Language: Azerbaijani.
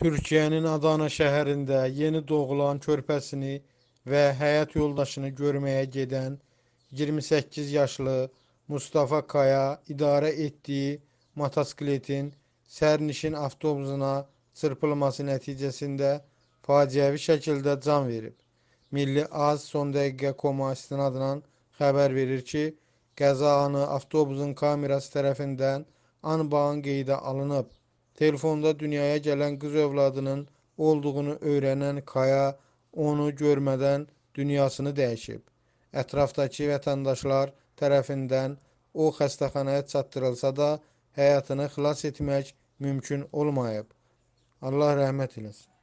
Türkiyənin Adana şəhərində yeni doğulan körpəsini və həyat yoldaşını görməyə gedən 28 yaşlı Mustafa Kaya idarə etdiyi motosikletin sərnişin avtobusuna çırpılması nəticəsində faciəvi şəkildə can verib. Milli Az son dəqiqə koma istinadla xəbər verir ki, qəza anı avtobusun kamerası tərəfindən anbaan qeydə alınıb. Telefonda dünyaya gələn qız övladının olduğunu öyrənən Kaya onu görmədən dünyasını dəyişib. Ətrafdakı vətəndaşlar tərəfindən o xəstəxanaya çatdırılsa da həyatını xilas etmək mümkün olmayıb. Allah rəhmət eləsin.